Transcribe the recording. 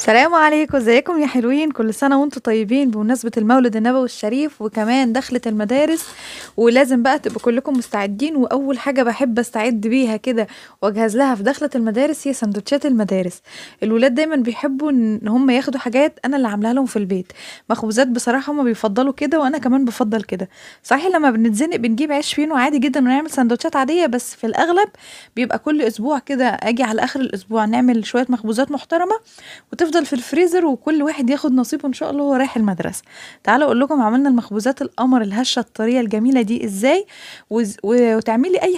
السلام عليكم ازيكم يا حلوين كل سنه وانتم طيبين بمناسبه المولد النبوي الشريف وكمان دخلت المدارس ولازم بقى تبقوا كلكم مستعدين واول حاجه بحب استعد بيها كده واجهز لها في دخله المدارس هي سندوتشات المدارس الولاد دايما بيحبوا ان هم ياخدوا حاجات انا اللي عاملاها لهم في البيت مخبوزات بصراحه هم بيفضلوا كده وانا كمان بفضل كده صحيح لما بنتزنق بنجيب عيش فينو عادي جدا ونعمل سندوتشات عاديه بس في الاغلب بيبقى كل اسبوع كده اجي على اخر الاسبوع نعمل شويه مخبوزات محترمه وتفضل تفضل في الفريزر وكل واحد ياخد نصيبه ان شاء الله وهو رايح المدرسه تعالوا اقول لكم عملنا المخبوزات القمر الهشه الطريه الجميله دي ازاي وز... وتعملي اي